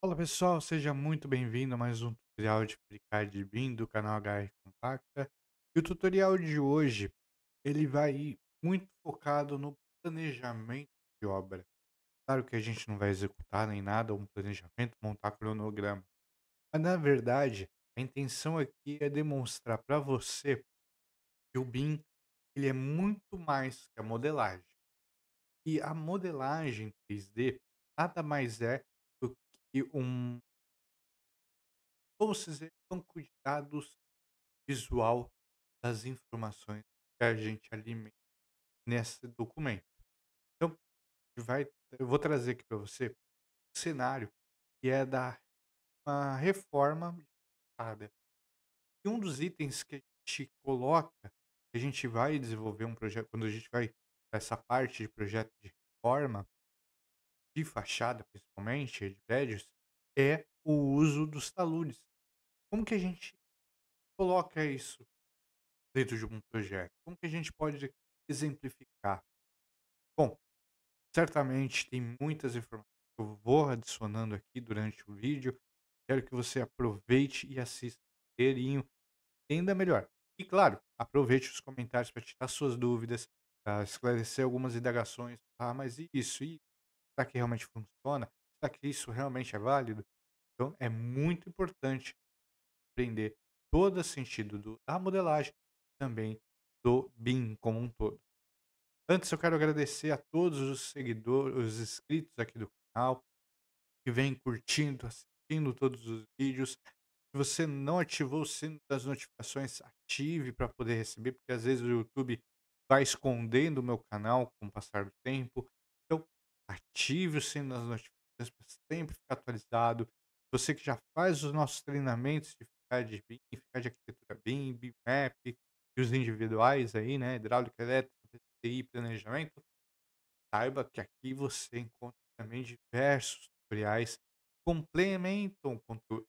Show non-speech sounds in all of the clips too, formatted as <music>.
Fala pessoal, seja muito bem-vindo a mais um tutorial de aplicar de BIM do canal HR Compacta. E o tutorial de hoje, ele vai ir muito focado no planejamento de obra. Claro que a gente não vai executar nem nada, um planejamento, montar cronograma. Mas na verdade, a intenção aqui é demonstrar para você que o BIM ele é muito mais que a modelagem. E a modelagem 3D nada mais é e um, vamos dizer, um dados visual das informações que a gente alimenta nesse documento. Então, vai, eu vou trazer aqui para você um cenário que é da uma reforma de E um dos itens que a gente coloca, a gente vai desenvolver um projeto, quando a gente vai essa parte de projeto de reforma, de fachada, principalmente, de prédios, é o uso dos taludes. Como que a gente coloca isso dentro de um projeto? Como que a gente pode exemplificar? Bom, certamente tem muitas informações que eu vou adicionando aqui durante o vídeo. Quero que você aproveite e assista inteirinho, ainda melhor. E claro, aproveite os comentários para tirar suas dúvidas, para esclarecer algumas indagações. Ah, mas isso, e Será que realmente funciona? Será que isso realmente é válido? Então, é muito importante aprender todo o sentido do, da modelagem também do BIM como um todo. Antes, eu quero agradecer a todos os seguidores, os inscritos aqui do canal, que vêm curtindo, assistindo todos os vídeos. Se você não ativou o sino das notificações, ative para poder receber, porque às vezes o YouTube vai escondendo o meu canal com o passar do tempo ative o sino das notificações para sempre ficar atualizado. Você que já faz os nossos treinamentos de FICAD BIM, de Arquitetura BIM, BIMAP e os individuais aí, né? Hidráulica, elétrica, PCI, planejamento. Saiba que aqui você encontra também diversos tutoriais que complementam o conteúdo.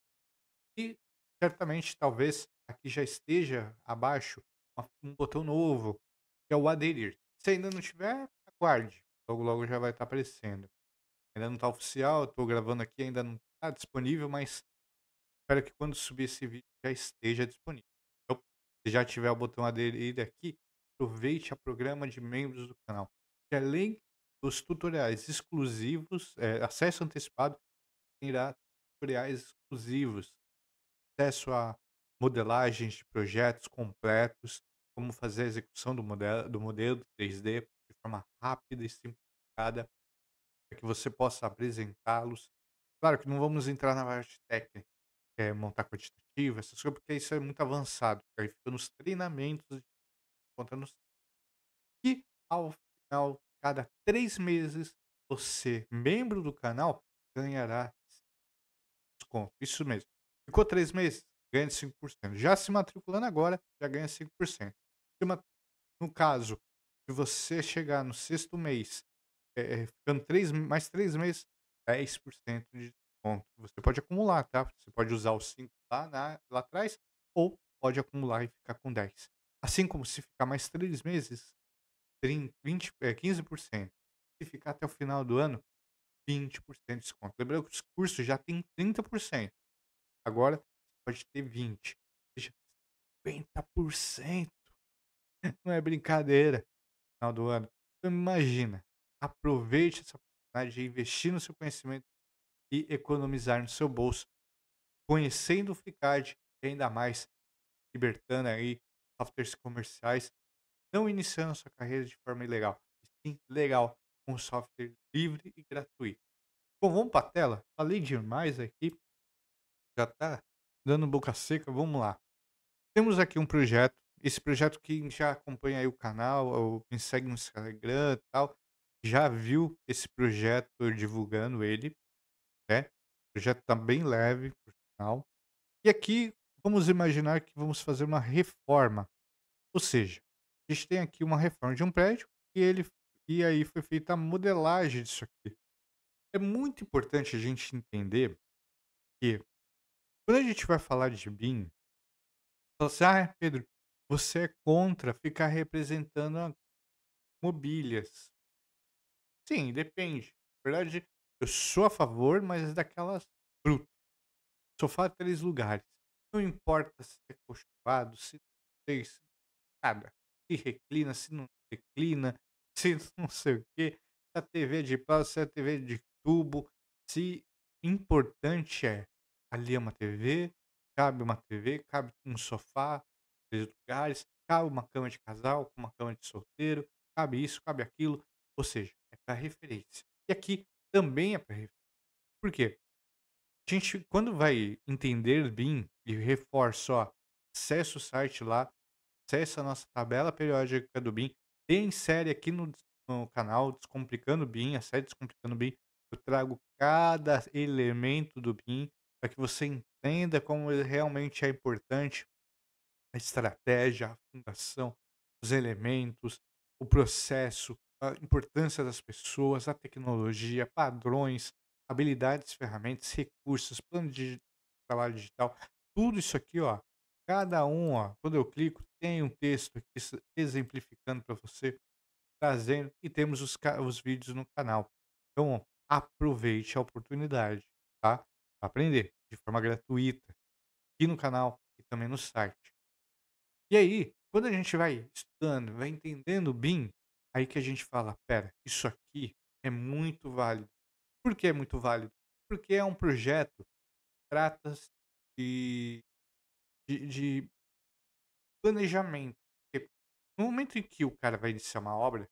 E certamente, talvez, aqui já esteja abaixo um botão novo, que é o aderir. Se ainda não tiver, aguarde. Logo, logo já vai estar tá aparecendo. Ainda não está oficial, estou gravando aqui, ainda não está disponível, mas espero que quando subir esse vídeo já esteja disponível. Então, se já tiver o botão aderir aqui, aproveite a programa de membros do canal. E além dos tutoriais exclusivos, é, acesso antecipado, terá tutoriais exclusivos, acesso a modelagens de projetos completos, como fazer a execução do modelo, do modelo 3D, de forma rápida e simplificada para que você possa apresentá-los. Claro que não vamos entrar na parte técnica, que é montar quantitativa, essas coisas, porque isso é muito avançado. Aí fica nos treinamentos, contando que ao final, cada três meses, você, membro do canal, ganhará desconto. Isso mesmo. Ficou três meses? Ganha 5%. Já se matriculando agora, já ganha 5%. No caso, se você chegar no sexto mês, é, ficando três, mais três meses, 10% de desconto. Você pode acumular, tá? Você pode usar os 5 lá, lá atrás, ou pode acumular e ficar com 10. Assim como se ficar mais três meses, 30, 20, é, 15%. Se ficar até o final do ano, 20% de desconto. Lembrando que os cursos já tem 30%. Agora você pode ter 20%. Ou seja, 50%. Não é brincadeira final do ano. Então, imagina, aproveite essa oportunidade de investir no seu conhecimento e economizar no seu bolso, conhecendo o Ficad, e ainda mais libertando aí softwares comerciais, não iniciando sua carreira de forma ilegal, e sim legal, com software livre e gratuito. Bom, vamos para a tela. Falei demais aqui, já tá dando boca seca, vamos lá. Temos aqui um projeto esse projeto que já acompanha aí o canal, ou me segue no Instagram e tal, já viu esse projeto divulgando ele, né? O projeto tá bem leve, por sinal. E aqui vamos imaginar que vamos fazer uma reforma. Ou seja, a gente tem aqui uma reforma de um prédio e ele e aí foi feita a modelagem disso aqui. É muito importante a gente entender que quando a gente vai falar de BIM, fala assim, ah, Pedro, você é contra ficar representando mobílias. Sim, depende. Na verdade, eu sou a favor, mas daquelas brutas. Sofá três lugares. Não importa se é cochilado, se não se nada. Se reclina, se não reclina, <laughs> se não sei o quê. Se a TV é de plástico, se a TV é de tubo. Se importante é ali é uma TV, cabe uma TV, cabe um sofá, três lugares, cabe uma cama de casal, uma cama de solteiro, cabe isso, cabe aquilo. Ou seja, é para referência. E aqui também é para referência. Por quê? A gente, quando vai entender BIM, e reforça, ó, acessa o site lá, acessa a nossa tabela periódica do BIM, tem série aqui no, no canal Descomplicando BIM, a série Descomplicando BIM, eu trago cada elemento do BIM para que você entenda como ele realmente é importante a estratégia, a fundação, os elementos, o processo, a importância das pessoas, a tecnologia, padrões, habilidades, ferramentas, recursos, plano de trabalho digital, tudo isso aqui, ó, cada um, ó, quando eu clico, tem um texto aqui exemplificando para você, trazendo, e temos os, os vídeos no canal. Então, ó, aproveite a oportunidade, tá? Pra aprender de forma gratuita, aqui no canal e também no site. E aí, quando a gente vai estudando, vai entendendo BIM, aí que a gente fala, pera, isso aqui é muito válido. Por que é muito válido? Porque é um projeto trata-se de, de, de, planejamento. Porque no momento em que o cara vai iniciar uma obra,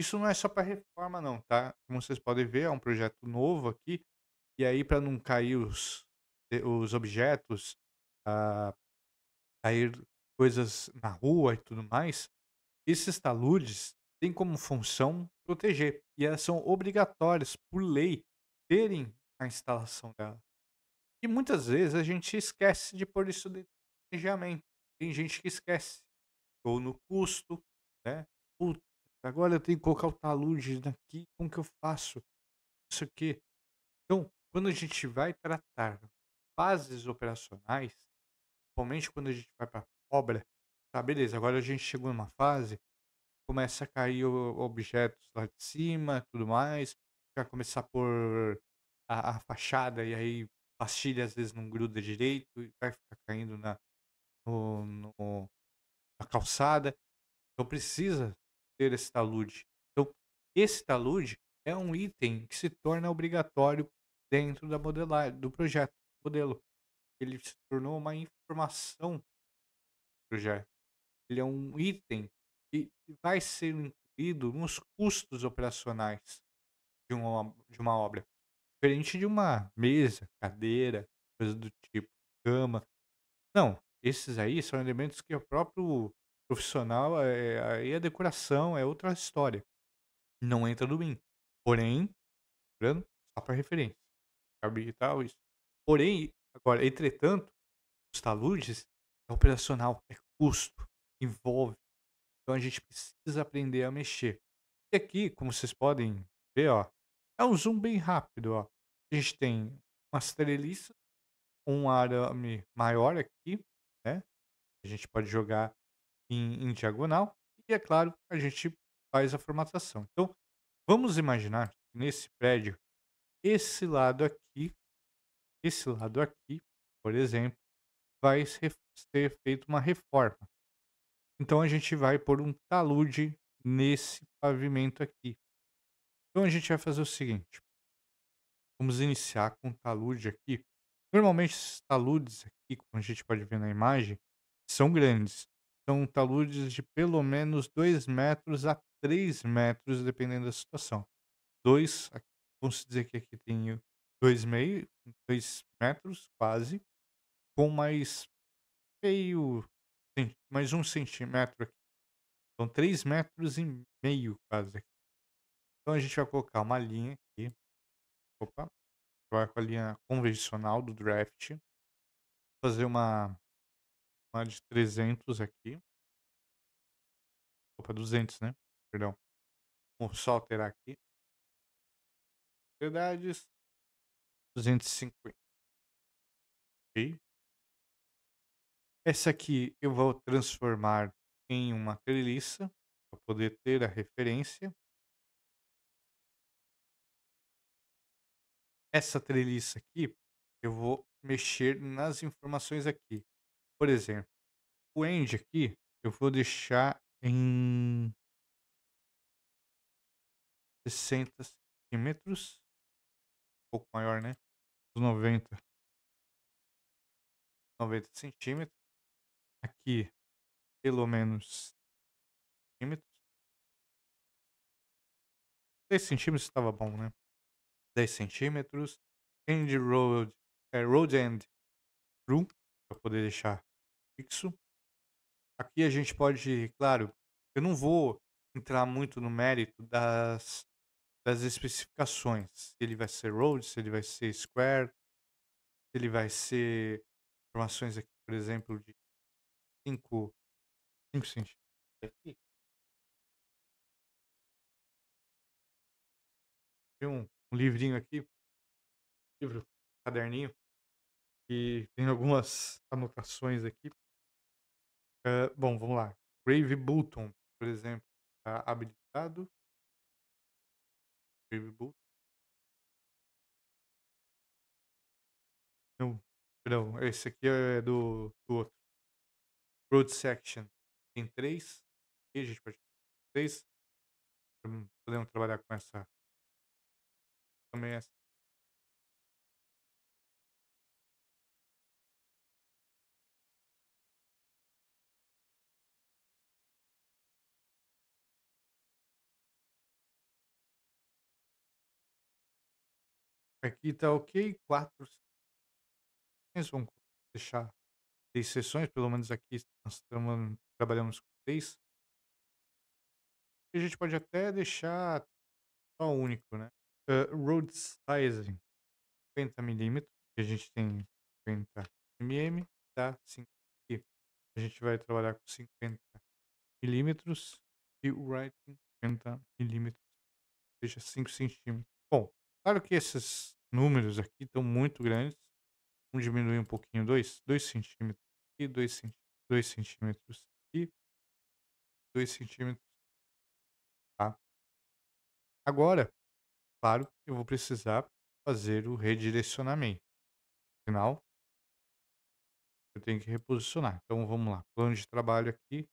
isso não é só para reforma não, tá? Como vocês podem ver, é um projeto novo aqui. E aí, para não cair os, os objetos, ah, cair coisas na rua e tudo mais, esses taludes têm como função proteger e elas são obrigatórias por lei terem a instalação dela. E muitas vezes a gente esquece de pôr isso dentro do planejamento. Tem gente que esquece. Ou no custo, né? Puta, agora eu tenho que colocar o talude aqui, como que eu faço? Isso aqui. Então, quando a gente vai tratar fases operacionais, principalmente quando a gente vai para obra. Tá, beleza. Agora a gente chegou numa fase, começa a cair objetos lá de cima, tudo mais. Já começar a pôr a, a fachada e aí pastilha às vezes não gruda direito e vai ficar caindo na, no, no, na calçada. Então precisa ter esse talude. Então, esse talude é um item que se torna obrigatório dentro da modelagem, do projeto, modelo. Ele se tornou uma informação já. Ele é um item que vai ser incluído nos custos operacionais de uma, de uma obra. Diferente de uma mesa, cadeira, coisa do tipo, cama. Não, esses aí são elementos que o próprio profissional, eh, é, aí a decoração, é outra história. Não entra no BIM. Porém, lembrando, só para referência. Cabe tal isso. Porém, agora, entretanto, os taludes é operacional, é custo, envolve. Então a gente precisa aprender a mexer. E aqui, como vocês podem ver, ó, é um zoom bem rápido. Ó. A gente tem umas treliças, um arame maior aqui, né? A gente pode jogar em, em diagonal. E é claro, a gente faz a formatação. Então, vamos imaginar que nesse prédio, esse lado aqui, esse lado aqui, por exemplo, vai ser, feita uma reforma. Então a gente vai pôr um talude nesse pavimento aqui. Então a gente vai fazer o seguinte. Vamos iniciar com o talude aqui. Normalmente esses taludes aqui, como a gente pode ver na imagem, são grandes. São taludes de pelo menos 2 metros a 3 metros, dependendo da situação. Dois. vamos dizer que aqui tem 2,5, 2 metros quase com mais meio, mais um centímetro aqui. então, 3 metros e meio quase aqui. Então a gente vai colocar uma linha aqui. Opa. Vai com a linha convencional do draft. Fazer uma, uma de 300 aqui. Opa, 200, né? Perdão. Vou só alterar aqui. Propriedades. 250. Ok. Essa aqui eu vou transformar em uma treliça para poder ter a referência. Essa treliça aqui eu vou mexer nas informações aqui. Por exemplo, o end aqui eu vou deixar em 60 centímetros, um pouco maior, né? 90, 90 centímetros. Aqui, pelo menos centímetros. 10 centímetros estava bom, né? 10 centímetros. End road, é, road end true, para poder deixar fixo. Aqui a gente pode, claro, eu não vou entrar muito no mérito das, das especificações. Se ele vai ser road, se ele vai ser square, se ele vai ser informações aqui, por exemplo, de 5 cinco sims. Tem um, um livrinho aqui, livro, caderninho, E tem algumas anotações aqui. Uh, bom, vamos lá. Brave Button, por exemplo, está habilitado. Brave Button. Não, perdão, esse aqui é do, do outro. Road Section tem três. E a gente pode três. Podemos trabalhar com essa. Também é essa. Aqui tá ok. Quatro. Vamos deixar seis sessões, pelo menos aqui nós tamo, trabalhamos com seis. A gente pode até deixar só único, né? Uh, road sizing 50 mm a gente tem 50 mm, tá? 5 aqui. A gente vai trabalhar com 50 mm e o writing 50 mm ou seja, 5 centímetros. Bom, claro que esses números aqui estão muito grandes, Vamos diminuir um pouquinho, 2 centímetros aqui, 2 centímetros, centímetros aqui, 2 centímetros, tá? Agora, claro, eu vou precisar fazer o redirecionamento. Final, eu tenho que reposicionar. Então, vamos lá. Plano de trabalho aqui,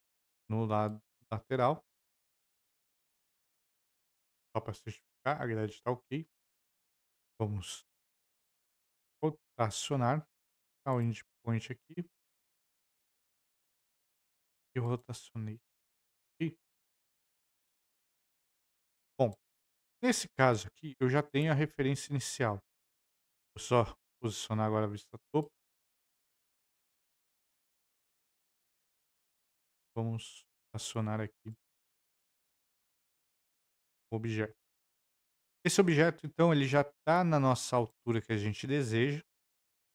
no lado lateral. Só para certificar, a grade está ok. Vamos acionar tá, o endpoint aqui. e rotacionei. Aqui. Bom, nesse caso aqui, eu já tenho a referência inicial. Vou só posicionar agora a vista topo. Vamos acionar aqui o objeto. Esse objeto, então, ele já está na nossa altura que a gente deseja.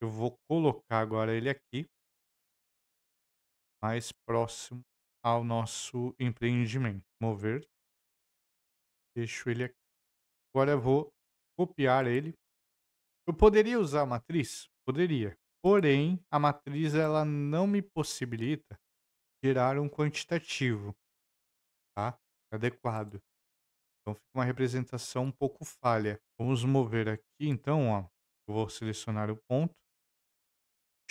Eu vou colocar agora ele aqui, mais próximo ao nosso empreendimento. Mover. Deixo ele aqui. Agora eu vou copiar ele. Eu poderia usar a matriz? Poderia. Porém, a matriz ela não me possibilita gerar um quantitativo tá? adequado. Então fica uma representação um pouco falha. Vamos mover aqui, então, ó. Eu vou selecionar o ponto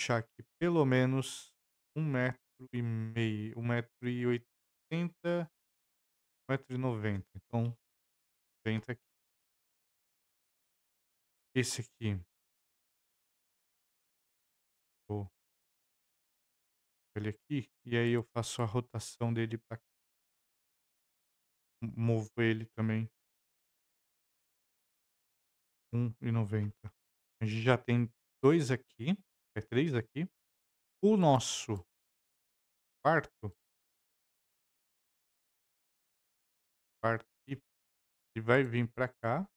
puxar aqui pelo menos um metro e meio, um metro e oitenta, um metro e noventa. Então, noventa aqui. Esse aqui. Vou ele aqui e aí eu faço a rotação dele para cá. Movo ele também. 1,90. A gente já tem dois aqui é 3 aqui. O nosso quarto. Quarto aqui. Ele vai vir para cá.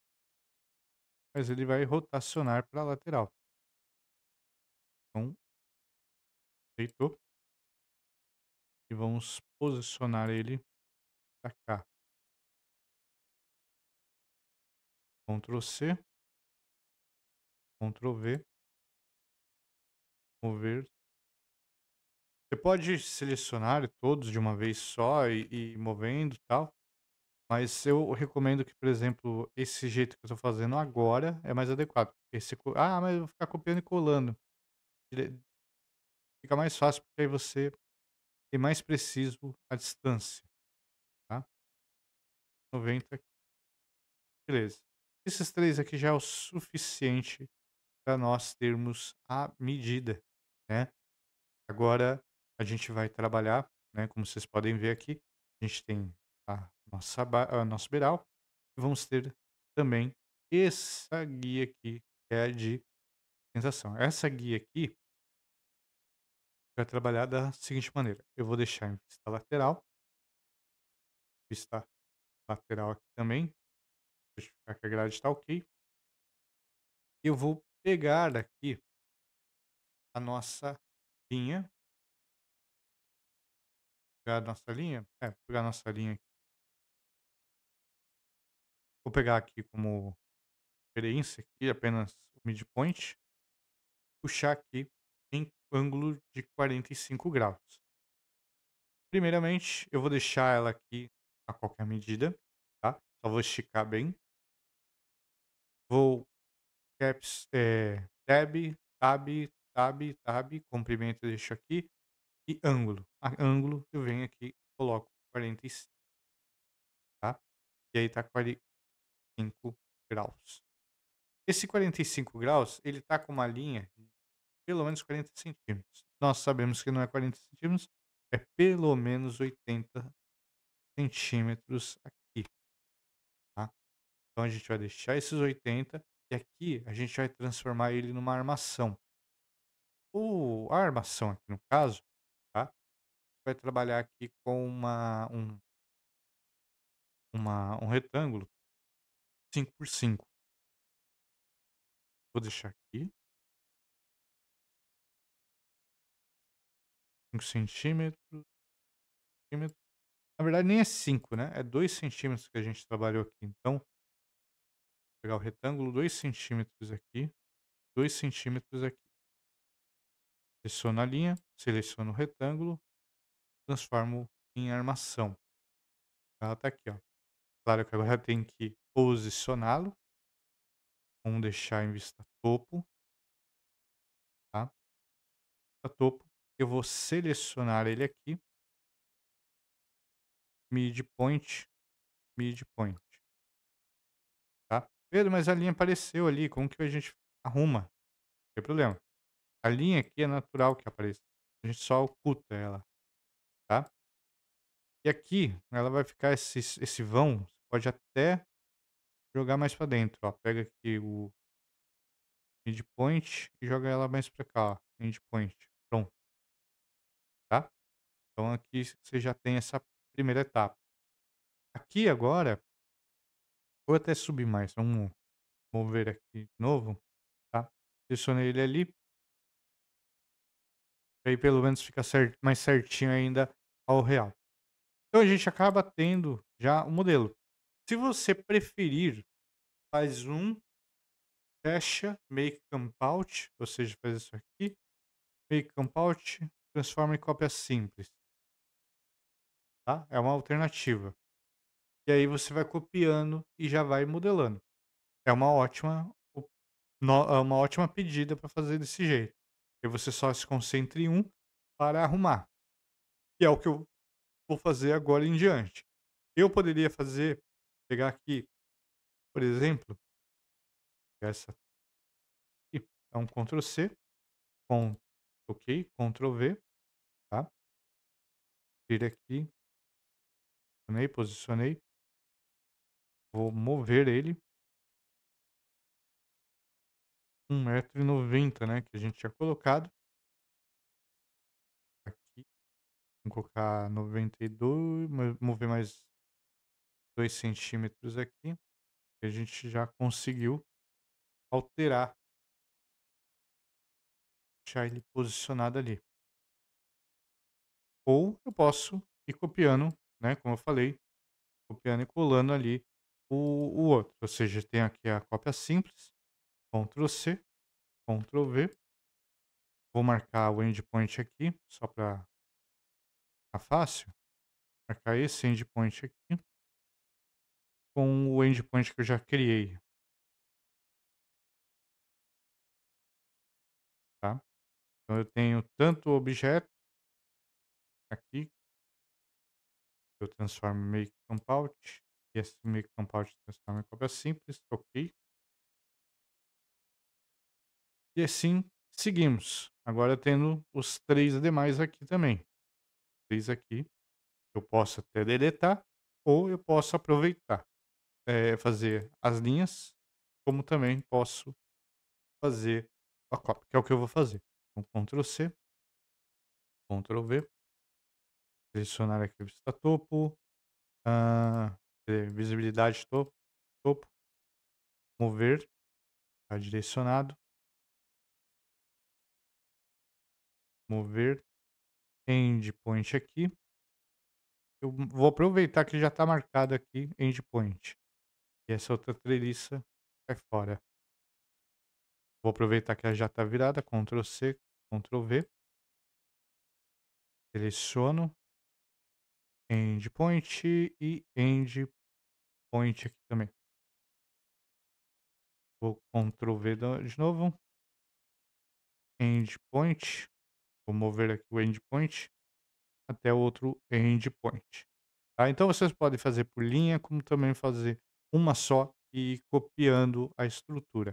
Mas ele vai rotacionar para a lateral. Então, deitou. E vamos posicionar ele para cá. Ctrl C. Ctrl V mover. Você pode selecionar todos de uma vez só e, e ir movendo tal. Mas eu recomendo que, por exemplo, esse jeito que eu estou fazendo agora é mais adequado. Esse, ah, mas eu vou ficar copiando e colando. Fica mais fácil porque aí você é mais preciso a distância, tá? 90 aqui. Beleza. Esses três aqui já é o suficiente para nós termos a medida né? Agora a gente vai trabalhar, né? Como vocês podem ver aqui, a gente tem a nossa a nosso beiral. E vamos ter também essa guia aqui, que é de sensação. Essa guia aqui vai trabalhar da seguinte maneira. Eu vou deixar em vista lateral. Vista lateral aqui também. Deixa que a grade está ok. Eu vou pegar aqui a nossa linha. Pegar a nossa linha? É, pegar a nossa linha aqui. Vou pegar aqui como referência aqui apenas o midpoint. Puxar aqui em ângulo de 45 graus. Primeiramente, eu vou deixar ela aqui a qualquer medida, tá? Só vou esticar bem. Vou caps, é, tab, tab, tab, tab, comprimento eu deixo aqui e ângulo. A ângulo eu venho aqui coloco 45, tá? E aí tá 45 graus. Esse 45 graus, ele tá com uma linha de pelo menos 40 centímetros. Nós sabemos que não é 40 centímetros, é pelo menos 80 centímetros aqui. Tá? Então a gente vai deixar esses 80 e aqui a gente vai transformar ele numa armação o, a armação aqui no caso, tá? Vai trabalhar aqui com uma, um, uma, um retângulo 5 por 5 Vou deixar aqui. 5 centímetros. centímetros. Na verdade, nem é 5, né? É 2 centímetros que a gente trabalhou aqui. Então, vou pegar o retângulo, 2 centímetros aqui, 2 centímetros aqui. Seleciono a linha, seleciono o retângulo, transformo em armação. Ela está aqui, ó. Claro que agora tem que posicioná-lo. Vamos deixar em vista topo. Tá? Vista topo. Eu vou selecionar ele aqui. Midpoint. Midpoint. Tá? Pedro, mas a linha apareceu ali. Como que a gente arruma? Não tem problema. A linha aqui é natural que apareça. A gente só oculta ela, tá? E aqui ela vai ficar esse, esse vão. Você pode até jogar mais para dentro, ó. Pega aqui o endpoint e joga ela mais para cá, ó. Midpoint. Pronto. Tá? Então aqui você já tem essa primeira etapa. Aqui agora, vou até subir mais. Vamos mover aqui de novo, tá? Selecionei ele ali. Aí pelo menos fica cert... mais certinho ainda ao real. Então a gente acaba tendo já o um modelo. Se você preferir, faz um, fecha, make camp out, ou seja, faz isso aqui, make camp out, transforma em cópia simples. Tá? É uma alternativa. E aí você vai copiando e já vai modelando. É uma ótima, é uma ótima pedida para fazer desse jeito. E você só se concentra em um para arrumar. E é o que eu vou fazer agora em diante. Eu poderia fazer, pegar aqui, por exemplo, essa aqui, é um Ctrl C, com OK, Ctrl V, tá? Tira aqui, posicionei, posicionei. Vou mover ele 1,90 m, né, que a gente tinha colocado. Aqui, vamos colocar 92, mover mais 2 centímetros aqui. E a gente já conseguiu alterar, deixar ele posicionado ali. Ou eu posso ir copiando, né, como eu falei, copiando e colando ali o, o outro. Ou seja, tem aqui a cópia simples, Ctrl C, Ctrl V. Vou marcar o endpoint aqui, só para ficar fácil. Marcar esse endpoint aqui com o endpoint que eu já criei. Tá? Então eu tenho tanto o objeto aqui, eu transformo em make campout, e esse make campout transforma em cópia simples, ok. E assim seguimos. Agora tendo os três demais aqui também. Três aqui. Eu posso até deletar ou eu posso aproveitar. É, fazer as linhas, como também posso fazer a cópia, que é o que eu vou fazer. Então, Ctrl C, Ctrl V, selecionar aqui vista topo, ah, visibilidade topo, topo, mover, Está direcionado, mover endpoint aqui. Eu vou aproveitar que já está marcado aqui endpoint. E essa outra treliça é fora. Vou aproveitar que ela já está virada, Ctrl C, Ctrl V. Seleciono endpoint e endpoint aqui também. Vou Ctrl V de novo. Endpoint. Vou mover aqui o endpoint até outro endpoint. Tá? Então vocês podem fazer por linha, como também fazer uma só e copiando a estrutura.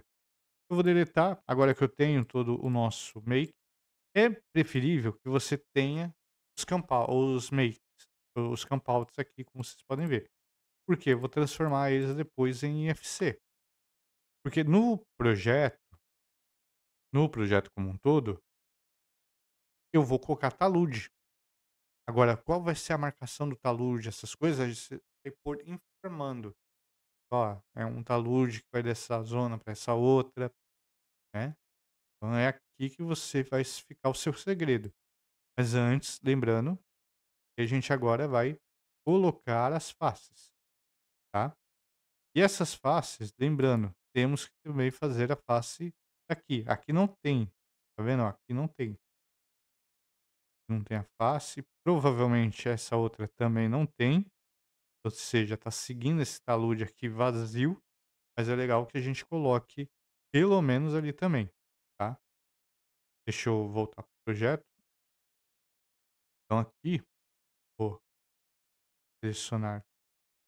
Eu vou deletar, agora que eu tenho todo o nosso make, é preferível que você tenha os, campa os makes, os campouts aqui, como vocês podem ver. Porque eu vou transformar eles depois em IFC. Porque no projeto, no projeto como um todo, eu vou colocar talude. Agora, qual vai ser a marcação do talude, essas coisas, você gente vai pôr informando. Ó, é um talude que vai dessa zona para essa outra, né? Então é aqui que você vai ficar o seu segredo. Mas antes, lembrando, a gente agora vai colocar as faces, tá? E essas faces, lembrando, temos que também fazer a face aqui. Aqui não tem, tá vendo? Aqui não tem não tem a face. Provavelmente essa outra também não tem. Ou seja, está seguindo esse talude aqui vazio. Mas é legal que a gente coloque pelo menos ali também, tá? Deixa eu voltar para o projeto. Então aqui, vou selecionar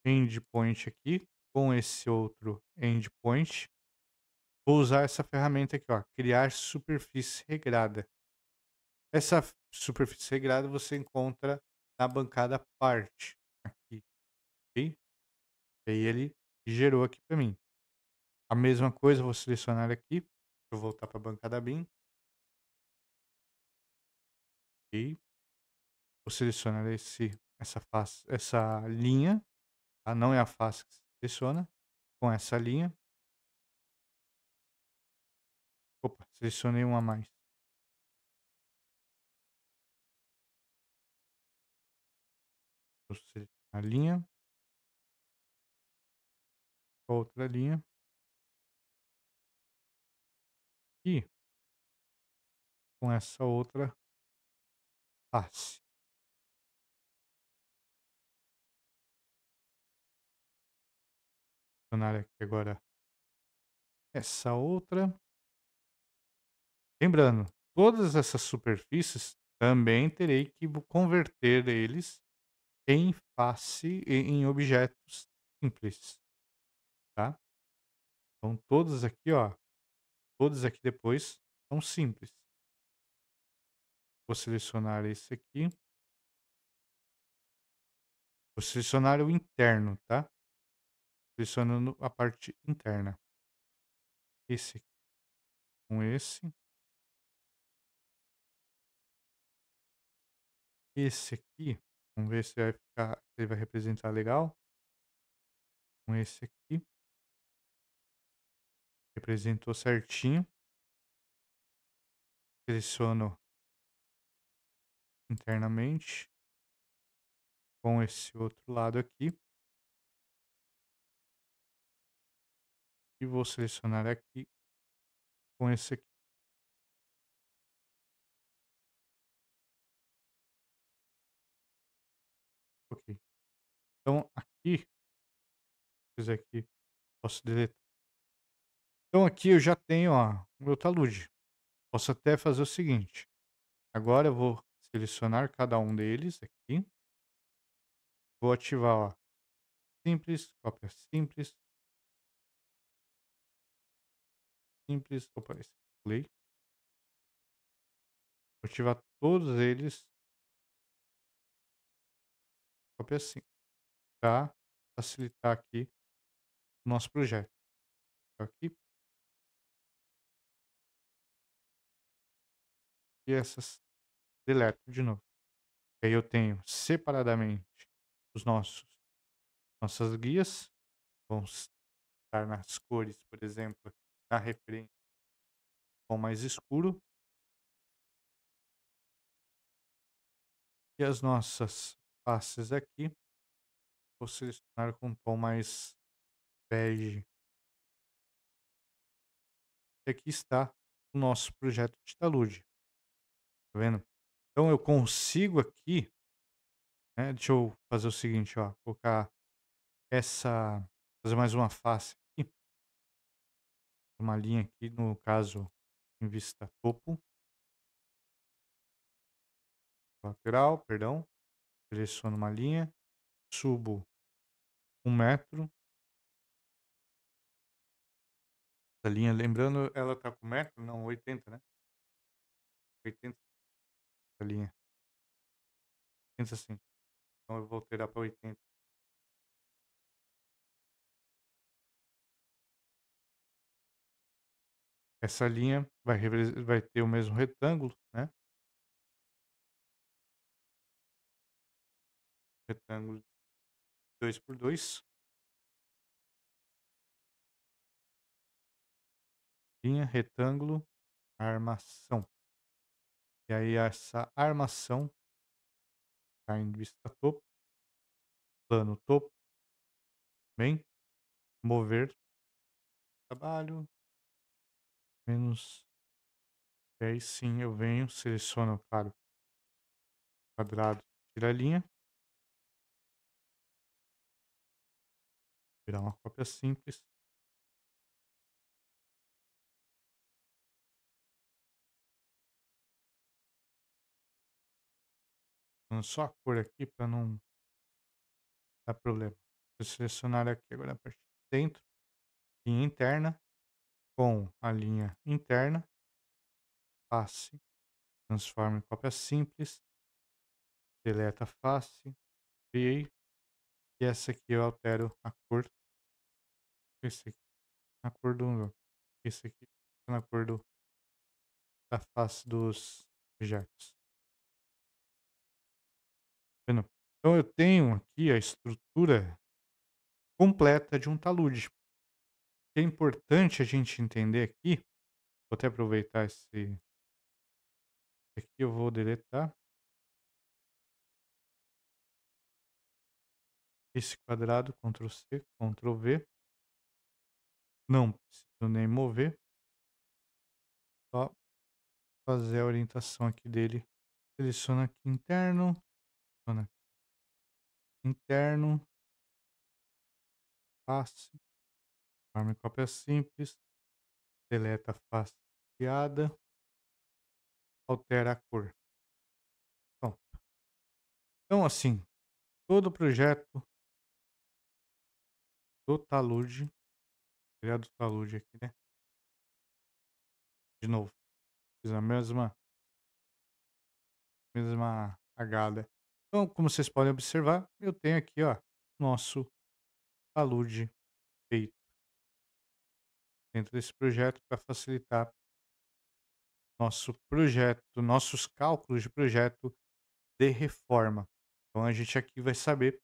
endpoint aqui com esse outro endpoint. Vou usar essa ferramenta aqui, ó, criar superfície regrada. Essa superfície regrada você encontra na bancada parte aqui, ok? E aí ele gerou aqui para mim. A mesma coisa, vou selecionar aqui, deixa eu voltar para a bancada BIM. Ok? Vou selecionar esse, essa, face, essa linha, tá? não é a face que se seleciona, com essa linha. Opa, selecionei uma mais. selecionar a linha, outra linha e com essa outra face. Adicionar aqui agora essa outra. Lembrando, todas essas superfícies também terei que converter eles em face, em objetos simples, tá? Então todos aqui, ó, todos aqui depois são simples. Vou selecionar esse aqui. Vou selecionar o interno, tá? Selecionando a parte interna. Esse aqui com esse. Esse aqui Vamos ver se vai ficar, se ele vai representar legal. Com esse aqui. Representou certinho. Seleciono internamente. Com esse outro lado aqui. E vou selecionar aqui com esse aqui. Então aqui, Vou fazer aqui, posso deletar. Então aqui eu já tenho ó, o meu talude. Posso até fazer o seguinte. Agora eu vou selecionar cada um deles aqui. Vou ativar ó, simples, cópia simples. Simples, opa, esse play. Vou ativar todos eles. Cópia simples facilitar, facilitar aqui o nosso projeto. Tá aqui. E essas deleto de novo. Aí eu tenho separadamente os nossos nossas guias vão estar tá nas cores, por exemplo, na referência com mais escuro. E as nossas faces aqui Vou selecionar com um tom mais bege. E aqui está o nosso projeto de talude. Tá vendo? Então eu consigo aqui, né? deixa eu fazer o seguinte, ó, colocar essa, fazer mais uma face aqui, uma linha aqui no caso em vista topo, lateral, perdão, seleciono uma linha, Subo um metro. Essa linha, lembrando, ela tá com metro? Não, 80, né? 80 essa linha. 80 sim. Então eu vou alterar para 80. Essa linha vai, vai ter o mesmo retângulo, né? Retângulo de dois por dois. Linha, retângulo, armação. E aí essa armação cai tá em vista topo, plano topo, bem, mover, trabalho, menos, e aí sim eu venho, seleciono, claro, quadrado, tira a linha, Virar uma cópia simples. Só a cor aqui para não dar problema. Vou selecionar aqui agora a parte de dentro, linha interna, com a linha interna, face, transforma em cópia simples, deleta face, criei, e essa aqui eu altero a cor. Esse aqui na cor do. Esse aqui na cor do, da face dos objetos. Então eu tenho aqui a estrutura completa de um talude. É importante a gente entender aqui. Vou até aproveitar esse. Aqui eu vou deletar. Esse quadrado, Ctrl C, Ctrl V. Não preciso nem mover. Só fazer a orientação aqui dele. Seleciona aqui interno. Seleciona aqui. Interno. Face. Forma cópia simples. Deleta a face criada. Altera a cor. Pronto. Então, assim, todo projeto do talude. Criar do talude aqui, né? De novo. Fiz a mesma. Mesma agada. Então, como vocês podem observar, eu tenho aqui, ó, nosso talude feito dentro desse projeto para facilitar nosso projeto, nossos cálculos de projeto de reforma. Então a gente aqui vai saber,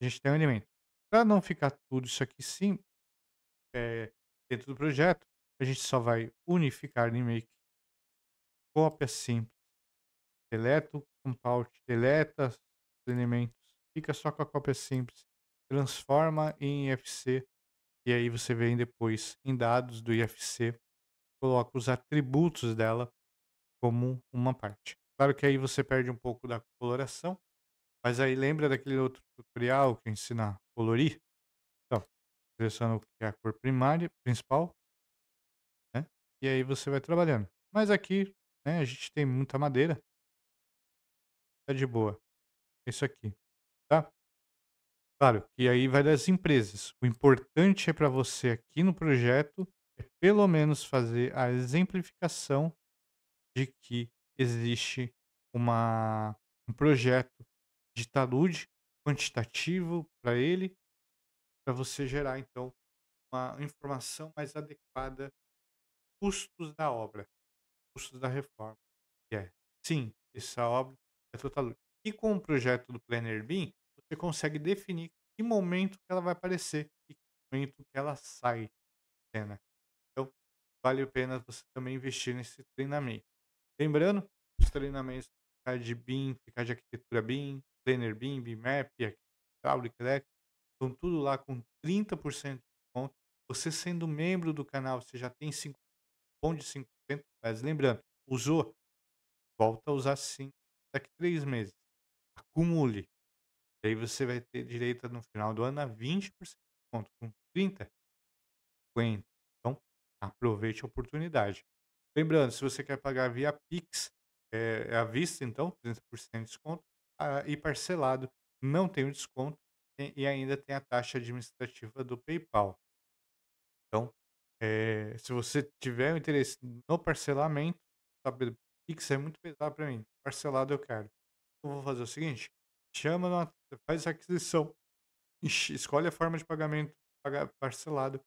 a gente tem um elemento para não ficar tudo isso aqui sim, é, dentro do projeto, a gente só vai unificar em make cópia simples. Deleto, compalt, deleta os elementos, fica só com a cópia simples, transforma em IFC e aí você vem depois em dados do IFC, coloca os atributos dela como uma parte. Claro que aí você perde um pouco da coloração, mas aí lembra daquele outro tutorial que ensina a colorir? Então, seleciono o que é a cor primária, principal, né? E aí você vai trabalhando. Mas aqui, né, a gente tem muita madeira. Tá de boa. É isso aqui, tá? Claro, que aí vai das empresas. O importante é para você aqui no projeto é pelo menos fazer a exemplificação de que existe uma, um projeto de talude quantitativo para ele, para você gerar então uma informação mais adequada custos da obra, custos da reforma. Que é, sim, essa obra é total E com o projeto do Planner Bean, você consegue definir que momento que ela vai aparecer e que momento que ela sai cena. Então, vale a pena você também investir nesse treinamento. Lembrando, os treinamentos de BIM, ficar de arquitetura BIM, Planner BIM, BIMAP, Arquitable, Crec, estão tudo lá com 30% de desconto. Você sendo membro do canal, você já tem 5, bom de 5%, mas lembrando, usou, volta a usar sim. daqui a 3 meses. Acumule. Daí você vai ter direito no final do ano a 20% de desconto, com 30, 50. Então, aproveite a oportunidade. Lembrando, se você quer pagar via Pix, é, à vista, então, 30% de desconto, ah, e parcelado, não tem o desconto e ainda tem a taxa administrativa do PayPal. Então, é, se você tiver interesse no parcelamento, sabe, Pix é muito pesado para mim. Parcelado eu quero. Eu vou fazer o seguinte: chama, numa, faz a aquisição, escolhe a forma de pagamento parcelado,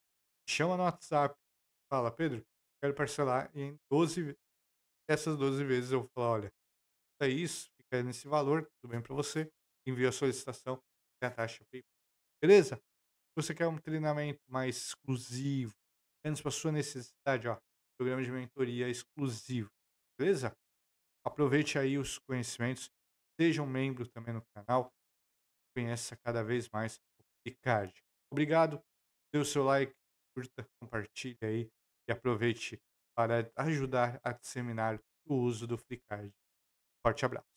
chama no WhatsApp, fala, Pedro, quero parcelar em 12 essas 12 vezes eu vou falar, olha, é isso, tiver nesse valor, tudo bem para você. Envia a solicitação, tem a taxa PayPal. Beleza? Se você quer um treinamento mais exclusivo, menos para sua necessidade, ó, programa de mentoria exclusivo. Beleza? Aproveite aí os conhecimentos, seja um membro também no canal, conheça cada vez mais o Picard. Obrigado, dê o seu like, curta, compartilhe aí e aproveite para ajudar a disseminar o uso do FreeCard. Forte abraço.